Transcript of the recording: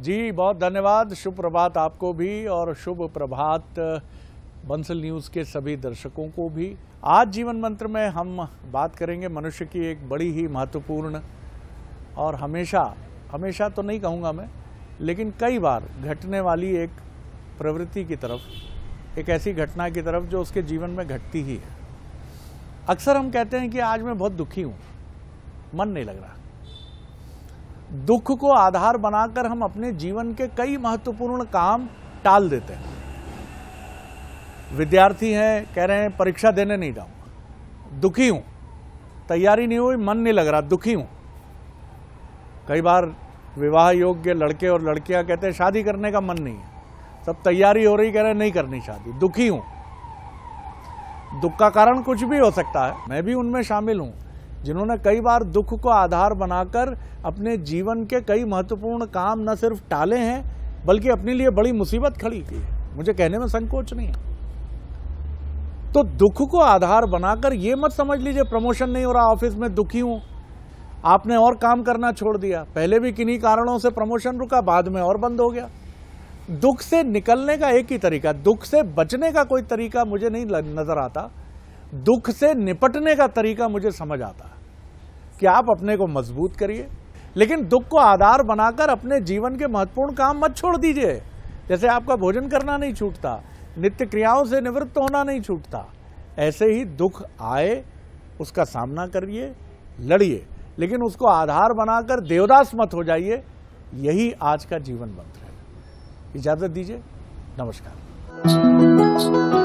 जी बहुत धन्यवाद शुभ प्रभात आपको भी और शुभ प्रभात बंसल न्यूज़ के सभी दर्शकों को भी आज जीवन मंत्र में हम बात करेंगे मनुष्य की एक बड़ी ही महत्वपूर्ण और हमेशा हमेशा तो नहीं कहूँगा मैं लेकिन कई बार घटने वाली एक प्रवृत्ति की तरफ एक ऐसी घटना की तरफ जो उसके जीवन में घटती ही है अक्सर हम कहते हैं कि आज मैं बहुत दुखी हूँ मन नहीं लग रहा दुख को आधार बनाकर हम अपने जीवन के कई महत्वपूर्ण काम टाल देते हैं विद्यार्थी हैं कह रहे हैं परीक्षा देने नहीं जाऊंगा दुखी हूं तैयारी नहीं हुई मन नहीं लग रहा दुखी हूं कई बार विवाह योग्य लड़के और लड़कियां कहते हैं शादी करने का मन नहीं है सब तैयारी हो रही कह रहे नहीं करनी शादी दुखी हूं दुख का कारण कुछ भी हो सकता है मैं भी उनमें शामिल हूं जिन्होंने कई बार दुख को आधार बनाकर अपने जीवन के कई महत्वपूर्ण काम न सिर्फ टाले हैं बल्कि अपने लिए बड़ी मुसीबत खड़ी की मुझे कहने में संकोच नहीं है तो दुख को आधार बनाकर ये मत समझ लीजिए प्रमोशन नहीं हो रहा ऑफिस में दुखी हूं आपने और काम करना छोड़ दिया पहले भी किन्हीं कारणों से प्रमोशन रुका बाद में और बंद हो गया दुख से निकलने का एक ही तरीका दुख से बचने का कोई तरीका मुझे नहीं नजर आता दुख से निपटने का तरीका मुझे समझ आता है कि आप अपने को मजबूत करिए लेकिन दुख को आधार बनाकर अपने जीवन के महत्वपूर्ण काम मत छोड़ दीजिए जैसे आपका भोजन करना नहीं छूटता नित्य क्रियाओं से निवृत्त होना नहीं छूटता ऐसे ही दुख आए उसका सामना करिए लड़िए लेकिन उसको आधार बनाकर देवदास मत हो जाइए यही आज का जीवन मंत्र है इजाजत दीजिए नमस्कार